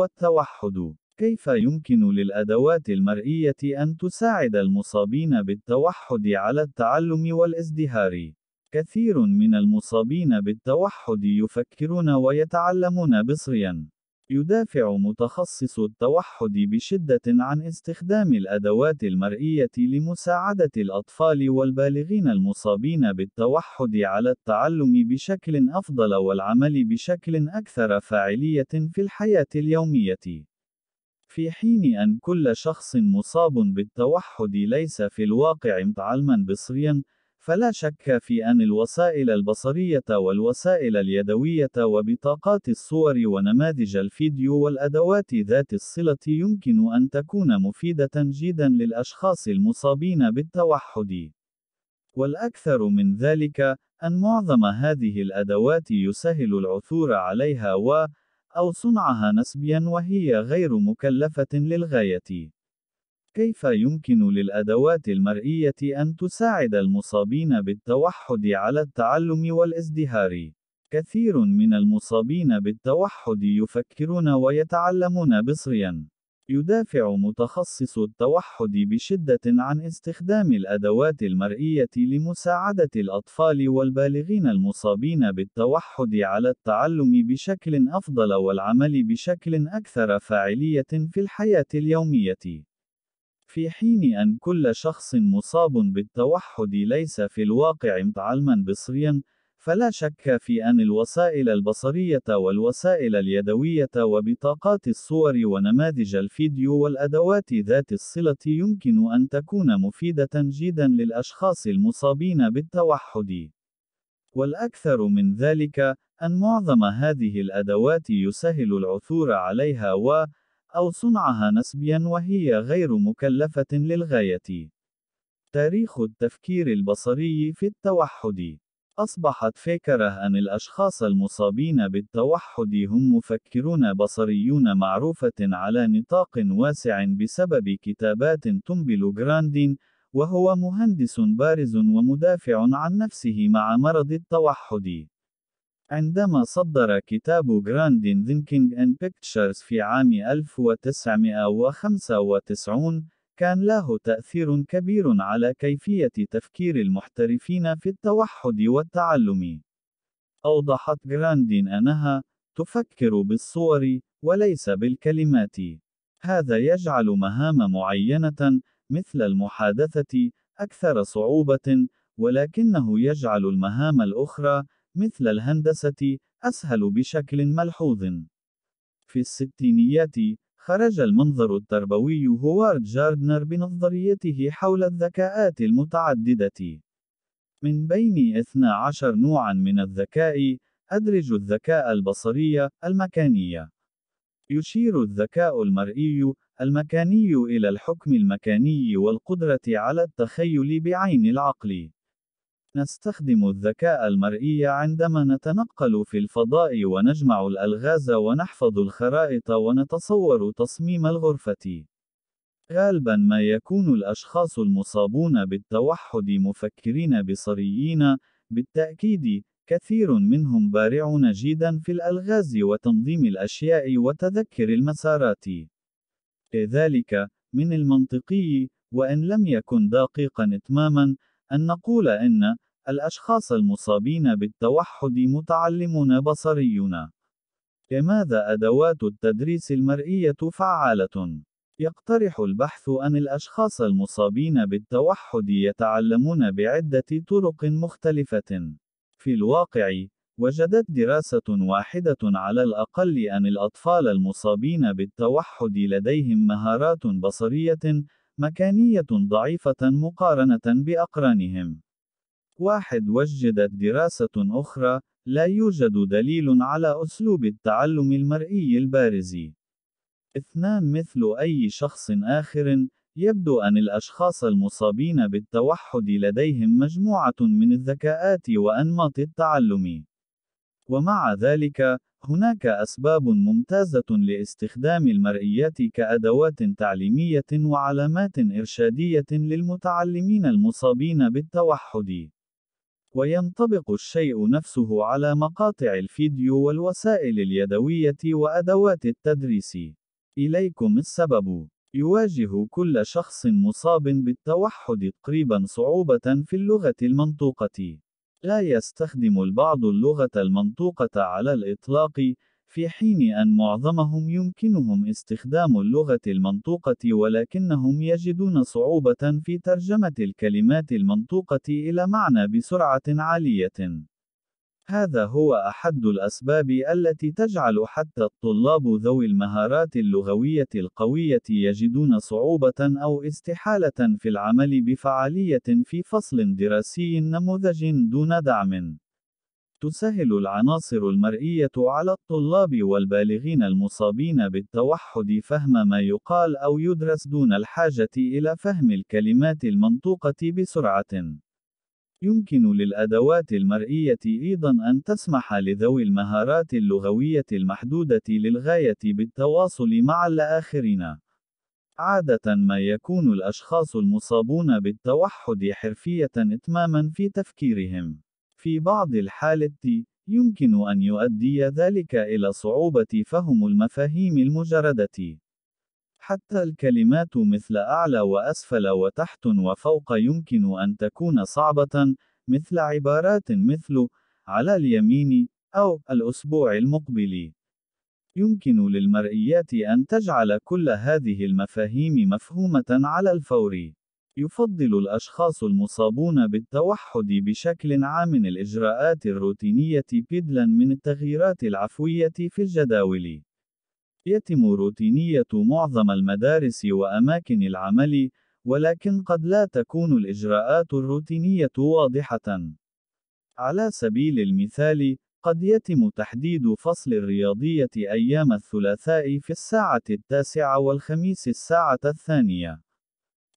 والتوحد. كيف يمكن للأدوات المرئية أن تساعد المصابين بالتوحد على التعلم والازدهار؟ كثير من المصابين بالتوحد يفكرون ويتعلمون بصريا. يدافع متخصص التوحد بشدة عن استخدام الأدوات المرئية لمساعدة الأطفال والبالغين المصابين بالتوحد على التعلم بشكل أفضل والعمل بشكل أكثر فاعلية في الحياة اليومية. في حين أن كل شخص مصاب بالتوحد ليس في الواقع متعلما بصريا، فلا شك في أن الوسائل البصرية والوسائل اليدوية وبطاقات الصور ونماذج الفيديو والأدوات ذات الصلة يمكن أن تكون مفيدة جدا للأشخاص المصابين بالتوحد. والأكثر من ذلك، أن معظم هذه الأدوات يسهل العثور عليها و أو صنعها نسبيا وهي غير مكلفة للغاية. كيف يمكن للأدوات المرئية أن تساعد المصابين بالتوحد على التعلم والازدهار؟ كثير من المصابين بالتوحد يفكرون ويتعلمون بصريا. يدافع متخصص التوحد بشدة عن استخدام الأدوات المرئية لمساعدة الأطفال والبالغين المصابين بالتوحد على التعلم بشكل أفضل والعمل بشكل أكثر فاعلية في الحياة اليومية. في حين أن كل شخص مصاب بالتوحد ليس في الواقع متعلما بصريا، فلا شك في أن الوسائل البصرية والوسائل اليدوية وبطاقات الصور ونماذج الفيديو والأدوات ذات الصلة يمكن أن تكون مفيدة جدا للأشخاص المصابين بالتوحد. والأكثر من ذلك، أن معظم هذه الأدوات يسهل العثور عليها و أو صنعها نسبيا وهي غير مكلفة للغاية. تاريخ التفكير البصري في التوحد أصبحت فكرة أن الأشخاص المصابين بالتوحد هم مفكرون بصريون معروفة على نطاق واسع بسبب كتابات تنبل جراندين، وهو مهندس بارز ومدافع عن نفسه مع مرض التوحد. عندما صدر كتاب جراند Thinking and Pictures في عام 1995 كان له تأثير كبير على كيفية تفكير المحترفين في التوحد والتعلم. أوضحت جراندين أنها تفكر بالصور وليس بالكلمات. هذا يجعل مهام معينة مثل المحادثة أكثر صعوبة، ولكنه يجعل المهام الأخرى مثل الهندسة أسهل بشكل ملحوظ. في الستينيات، خرج المنظر التربوي هوارد جاردنر بنظريته حول الذكاءات المتعددة. من بين 12 نوعًا من الذكاء، أدرج الذكاء البصري المكانية. يشير الذكاء المرئي المكاني إلى الحكم المكاني والقدرة على التخيل بعين العقل. نستخدم الذكاء المرئي عندما نتنقل في الفضاء ونجمع الألغاز ونحفظ الخرائط ونتصور تصميم الغرفة. غالبا ما يكون الأشخاص المصابون بالتوحد مفكرين بصريين، بالتأكيد، كثير منهم بارعون جيدا في الألغاز وتنظيم الأشياء وتذكر المسارات. لذلك، من المنطقي، وإن لم يكن دقيقا إتماما، أن نقول إن الأشخاص المصابين بالتوحد متعلمون بصريون. لماذا أدوات التدريس المرئية فعالة؟ يقترح البحث أن الأشخاص المصابين بالتوحد يتعلمون بعدة طرق مختلفة. في الواقع، وجدت دراسة واحدة على الأقل أن الأطفال المصابين بالتوحد لديهم مهارات بصرية مكانية ضعيفة مقارنة بأقرانهم. واحد وجدت دراسة أخرى، لا يوجد دليل على أسلوب التعلم المرئي البارز. اثنان مثل أي شخص آخر، يبدو أن الأشخاص المصابين بالتوحد لديهم مجموعة من الذكاءات وأنماط التعلم. ومع ذلك، هناك أسباب ممتازة لاستخدام المرئيات كأدوات تعليمية وعلامات إرشادية للمتعلمين المصابين بالتوحد. وينطبق الشيء نفسه على مقاطع الفيديو والوسائل اليدوية وأدوات التدريس. إليكم السبب. يواجه كل شخص مصاب بالتوحد تقريبا صعوبة في اللغة المنطوقة. لا يستخدم البعض اللغة المنطوقة على الإطلاق، في حين أن معظمهم يمكنهم استخدام اللغة المنطوقة ولكنهم يجدون صعوبة في ترجمة الكلمات المنطوقة إلى معنى بسرعة عالية. هذا هو أحد الأسباب التي تجعل حتى الطلاب ذوي المهارات اللغوية القوية يجدون صعوبة أو استحالة في العمل بفعالية في فصل دراسي نموذج دون دعم. تسهل العناصر المرئية على الطلاب والبالغين المصابين بالتوحد فهم ما يقال أو يدرس دون الحاجة إلى فهم الكلمات المنطوقة بسرعة. يمكن للأدوات المرئية أيضًا أن تسمح لذوي المهارات اللغوية المحدودة للغاية بالتواصل مع الآخرين. عادة ما يكون الأشخاص المصابون بالتوحد حرفية إتمامًا في تفكيرهم. في بعض الحالات، يمكن أن يؤدي ذلك إلى صعوبة فهم المفاهيم المجردة. حتى الكلمات مثل أعلى وأسفل وتحت وفوق يمكن أن تكون صعبة، مثل عبارات مثل على اليمين أو الأسبوع المقبل. يمكن للمرئيات أن تجعل كل هذه المفاهيم مفهومة على الفور. يفضل الأشخاص المصابون بالتوحد بشكل عام الإجراءات الروتينية بدلاً من التغييرات العفوية في الجداول. يتم روتينية معظم المدارس وأماكن العمل، ولكن قد لا تكون الإجراءات الروتينية واضحة. على سبيل المثال، قد يتم تحديد فصل الرياضية أيام الثلاثاء في الساعة التاسعة والخميس الساعة الثانية.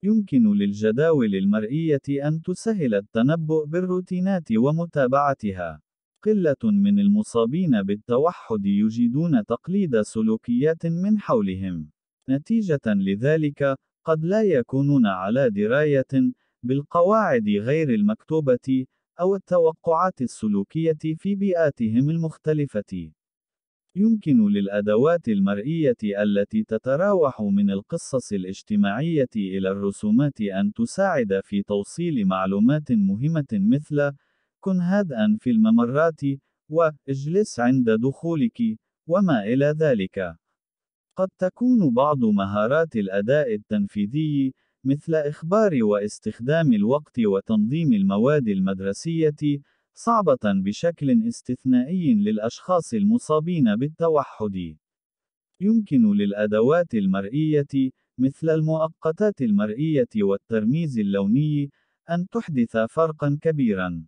يمكن للجداول المرئية أن تسهل التنبؤ بالروتينات ومتابعتها. قلة من المصابين بالتوحد يجدون تقليد سلوكيات من حولهم. نتيجة لذلك، قد لا يكونون على دراية بالقواعد غير المكتوبة أو التوقعات السلوكية في بيئاتهم المختلفة. يمكن للأدوات المرئية التي تتراوح من القصص الاجتماعية إلى الرسومات أن تساعد في توصيل معلومات مهمة مثل كن هادئا في الممرات، واجلس عند دخولك، وما إلى ذلك. قد تكون بعض مهارات الأداء التنفيذي، مثل إخبار واستخدام الوقت وتنظيم المواد المدرسية، صعبة بشكل استثنائي للأشخاص المصابين بالتوحد. يمكن للأدوات المرئية، مثل المؤقتات المرئية والترميز اللوني، أن تحدث فرقًا كبيرًا.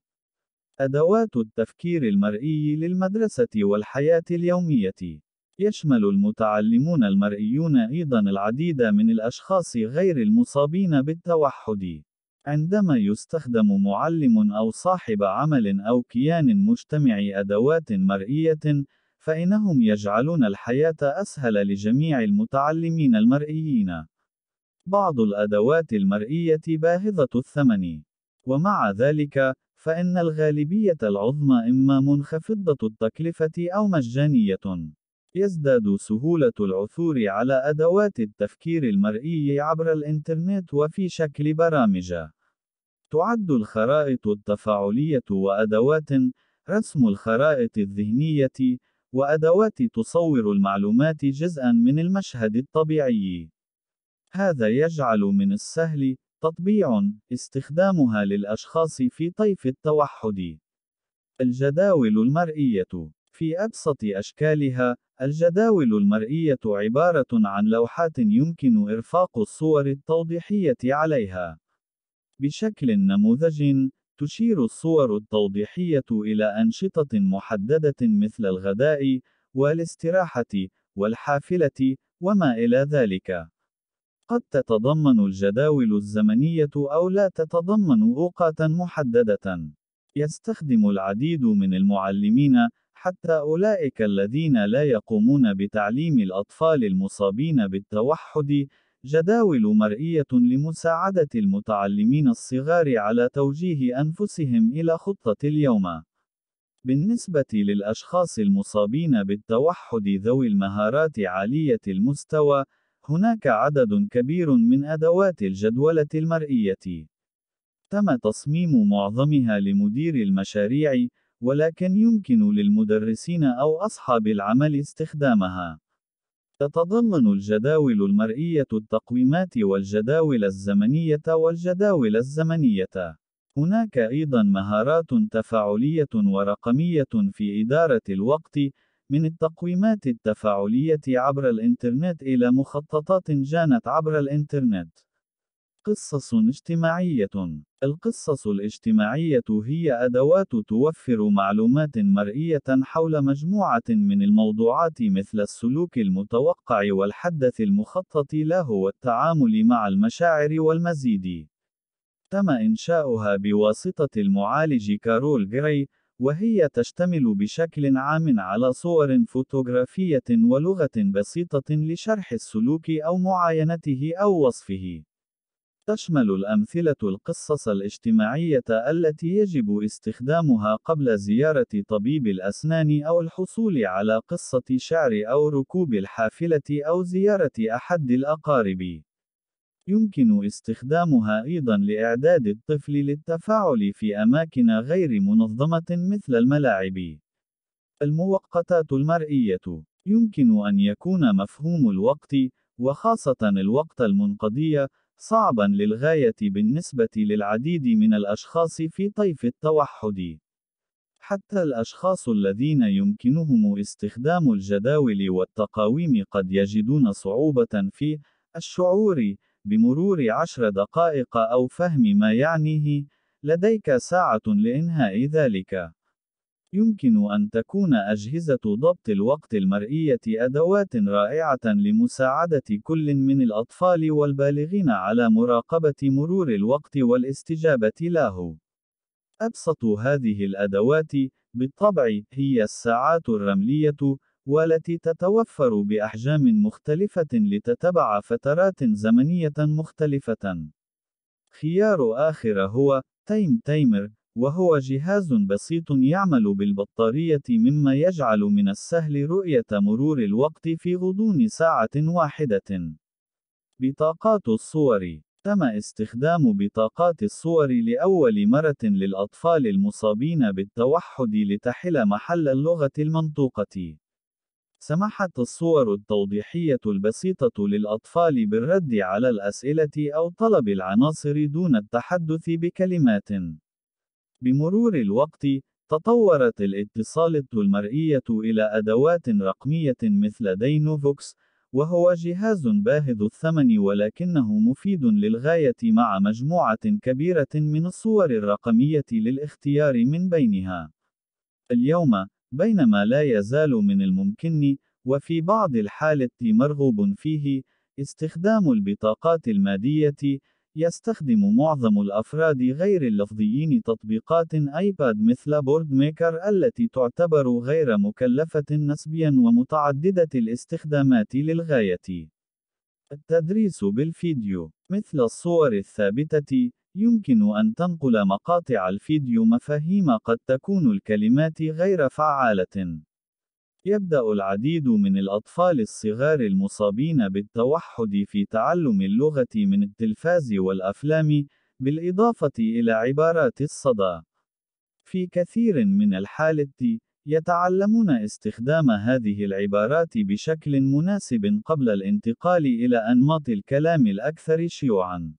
أدوات التفكير المرئي للمدرسة والحياة اليومية. يشمل المتعلمون المرئيون أيضًا العديد من الأشخاص غير المصابين بالتوحد. عندما يستخدم معلم أو صاحب عمل أو كيان مجتمع أدوات مرئية، فإنهم يجعلون الحياة أسهل لجميع المتعلمين المرئيين. بعض الأدوات المرئية باهظة الثمن، ومع ذلك، فإن الغالبية العظمى إما منخفضة التكلفة أو مجانية. يزداد سهولة العثور على أدوات التفكير المرئي عبر الإنترنت وفي شكل برامج. تعد الخرائط التفاعلية وأدوات رسم الخرائط الذهنية وأدوات تصور المعلومات جزءًا من المشهد الطبيعي. هذا يجعل من السهل تطبيع استخدامها للأشخاص في طيف التوحد الجداول المرئية في أبسط أشكالها الجداول المرئية عبارة عن لوحات يمكن إرفاق الصور التوضيحية عليها بشكل نموذج تشير الصور التوضيحية إلى أنشطة محددة مثل الغداء والاستراحة والحافلة وما إلى ذلك قد تتضمن الجداول الزمنية أو لا تتضمن أوقات محددة. يستخدم العديد من المعلمين حتى أولئك الذين لا يقومون بتعليم الأطفال المصابين بالتوحد جداول مرئية لمساعدة المتعلمين الصغار على توجيه أنفسهم إلى خطة اليوم. بالنسبة للأشخاص المصابين بالتوحد ذوي المهارات عالية المستوى، هناك عدد كبير من أدوات الجدولة المرئية. تم تصميم معظمها لمدير المشاريع، ولكن يمكن للمدرسين أو أصحاب العمل استخدامها. تتضمن الجداول المرئية التقويمات والجداول الزمنية والجداول الزمنية. هناك أيضًا مهارات تفاعلية ورقمية في إدارة الوقت، من التقويمات التفاعلية عبر الإنترنت إلى مخططات جانت عبر الإنترنت. قصص اجتماعية القصص الاجتماعية هي أدوات توفر معلومات مرئية حول مجموعة من الموضوعات مثل السلوك المتوقع والحدث المخطط له والتعامل مع المشاعر والمزيد. تم إنشاؤها بواسطة المعالج كارول غري وهي تشتمل بشكل عام على صور فوتوغرافية ولغة بسيطة لشرح السلوك أو معاينته أو وصفه. تشمل الأمثلة القصص الاجتماعية التي يجب استخدامها قبل زيارة طبيب الأسنان أو الحصول على قصة شعر أو ركوب الحافلة أو زيارة أحد الأقارب. يمكن استخدامها أيضًا لإعداد الطفل للتفاعل في أماكن غير منظمة مثل الملاعب. المؤقتات المرئية يمكن أن يكون مفهوم الوقت، وخاصة الوقت المنقضي، صعبًا للغاية بالنسبة للعديد من الأشخاص في طيف التوحد. حتى الأشخاص الذين يمكنهم استخدام الجداول والتقاويم قد يجدون صعوبة في الشعور بمرور عشر دقائق أو فهم ما يعنيه، لديك ساعة لإنهاء ذلك. يمكن أن تكون أجهزة ضبط الوقت المرئية أدوات رائعة لمساعدة كل من الأطفال والبالغين على مراقبة مرور الوقت والاستجابة له. أبسط هذه الأدوات، بالطبع، هي الساعات الرملية، والتي تتوفر بأحجام مختلفة لتتبع فترات زمنية مختلفة. خيار آخر هو تيم تيمر، وهو جهاز بسيط يعمل بالبطارية مما يجعل من السهل رؤية مرور الوقت في غضون ساعة واحدة. بطاقات الصور تم استخدام بطاقات الصور لأول مرة للأطفال المصابين بالتوحد لتحل محل اللغة المنطوقة. سمحت الصور التوضيحية البسيطة للأطفال بالرد على الأسئلة أو طلب العناصر دون التحدث بكلمات. بمرور الوقت، تطورت الاتصالات المرئية إلى أدوات رقمية مثل دينوفوكس، وهو جهاز باهظ الثمن ولكنه مفيد للغاية مع مجموعة كبيرة من الصور الرقمية للاختيار من بينها. اليوم، بينما لا يزال من الممكن وفي بعض الحالة مرغوب فيه استخدام البطاقات المادية يستخدم معظم الأفراد غير اللفظيين تطبيقات آيباد مثل بورد ميكر التي تعتبر غير مكلفة نسبيا ومتعددة الاستخدامات للغاية. التدريس بالفيديو مثل الصور الثابتة يمكن أن تنقل مقاطع الفيديو مفاهيم قد تكون الكلمات غير فعالة. يبدأ العديد من الأطفال الصغار المصابين بالتوحد في تعلم اللغة من التلفاز والأفلام، بالإضافة إلى عبارات الصدى. في كثير من الحالات، يتعلمون استخدام هذه العبارات بشكل مناسب قبل الانتقال إلى أنماط الكلام الأكثر شيوعًا.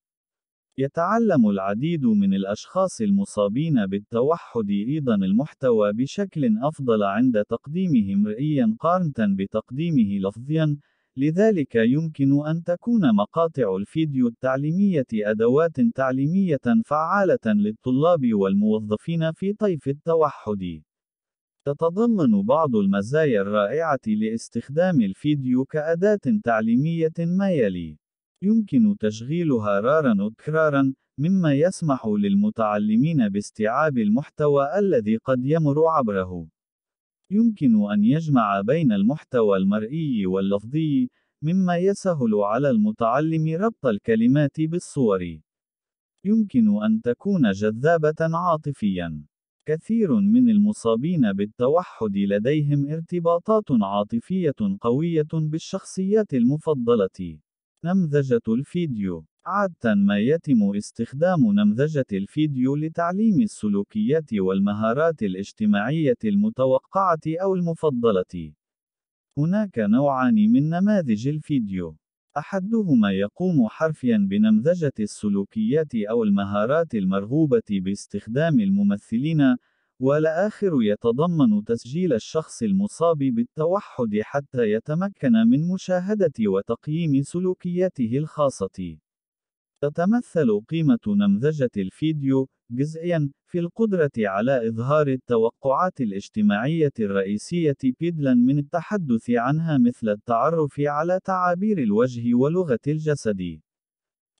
يتعلم العديد من الأشخاص المصابين بالتوحد أيضا المحتوى بشكل أفضل عند تقديمه مرئيًا قارنة بتقديمه لفظيا، لذلك يمكن أن تكون مقاطع الفيديو التعليمية أدوات تعليمية فعالة للطلاب والموظفين في طيف التوحد. تتضمن بعض المزايا الرائعة لاستخدام الفيديو كأداة تعليمية ما يلي: يمكن تشغيل هرارا وتكرارا مما يسمح للمتعلمين باستيعاب المحتوى الذي قد يمر عبره يمكن أن يجمع بين المحتوى المرئي واللفظي مما يسهل على المتعلم ربط الكلمات بالصور يمكن أن تكون جذابة عاطفيا كثير من المصابين بالتوحد لديهم ارتباطات عاطفية قوية بالشخصيات المفضلة نمذجة الفيديو عادة ما يتم استخدام نمذجة الفيديو لتعليم السلوكيات والمهارات الاجتماعية المتوقعة أو المفضلة. هناك نوعان من نماذج الفيديو. أحدهما يقوم حرفيًا بنمذجة السلوكيات أو المهارات المرغوبة باستخدام الممثلين والآخر يتضمن تسجيل الشخص المصاب بالتوحد حتى يتمكن من مشاهدة وتقييم سلوكياته الخاصة. تتمثل قيمة نمذجة الفيديو جزئيا في القدرة على إظهار التوقعات الاجتماعية الرئيسية بدلا من التحدث عنها مثل التعرف على تعابير الوجه ولغة الجسد.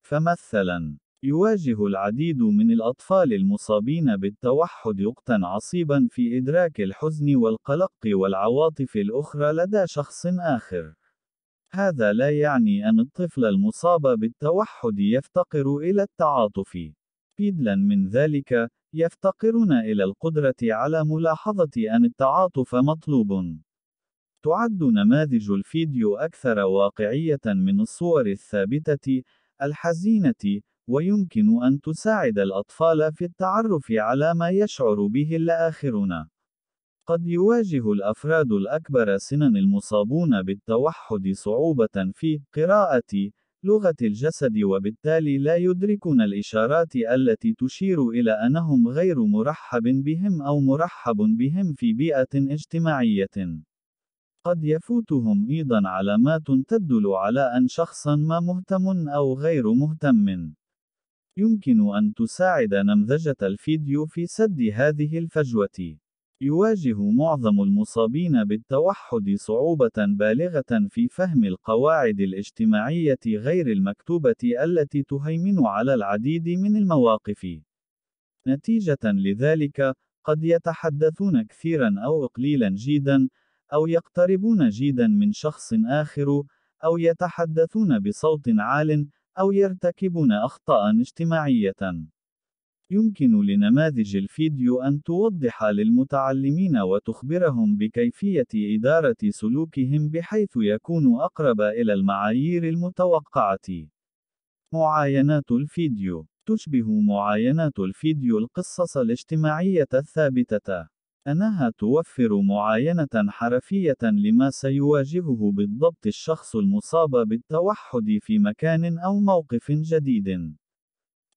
فمثلا يواجه العديد من الأطفال المصابين بالتوحد وقتا عصيبا في إدراك الحزن والقلق والعواطف الأخرى لدى شخص آخر. هذا لا يعني أن الطفل المصاب بالتوحد يفتقر إلى التعاطف. بدلا من ذلك، يفتقرون إلى القدرة على ملاحظة أن التعاطف مطلوب. تعد نماذج الفيديو أكثر واقعية من الصور الثابتة الحزينة ويمكن أن تساعد الأطفال في التعرف على ما يشعر به الآخرون. قد يواجه الأفراد الأكبر سنا المصابون بالتوحد صعوبة في قراءة لغة الجسد وبالتالي لا يدركون الإشارات التي تشير إلى أنهم غير مرحب بهم أو مرحب بهم في بيئة اجتماعية. قد يفوتهم أيضًا علامات تدل على أن شخصًا ما مهتم أو غير مهتم. يمكن أن تساعد نمذجة الفيديو في سد هذه الفجوة. يواجه معظم المصابين بالتوحد صعوبة بالغة في فهم القواعد الاجتماعية غير المكتوبة التي تهيمن على العديد من المواقف. نتيجة لذلك، قد يتحدثون كثيرا أو قليلا جيدا، أو يقتربون جيدا من شخص آخر، أو يتحدثون بصوت عال، أو يرتكبون أخطاء اجتماعية. يمكن لنماذج الفيديو أن توضح للمتعلمين وتخبرهم بكيفية إدارة سلوكهم بحيث يكون أقرب إلى المعايير المتوقعة. معاينات الفيديو تشبه معاينات الفيديو القصص الاجتماعية الثابتة. أنها توفر معاينة حرفية لما سيواجهه بالضبط الشخص المصاب بالتوحد في مكان أو موقف جديد.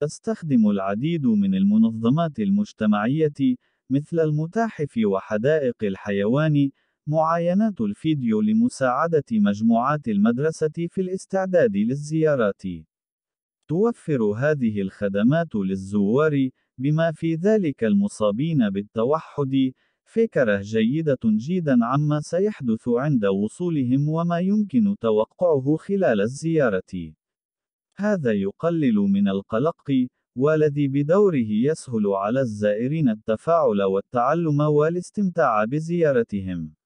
تستخدم العديد من المنظمات المجتمعية، مثل المتاحف وحدائق الحيوان، معاينات الفيديو لمساعدة مجموعات المدرسة في الاستعداد للزيارات. توفر هذه الخدمات للزوار بما في ذلك المصابين بالتوحد فكرة جيدة جدا عما سيحدث عند وصولهم وما يمكن توقعه خلال الزيارة. هذا يقلل من القلق، والذي بدوره يسهل على الزائرين التفاعل والتعلم والاستمتاع بزيارتهم.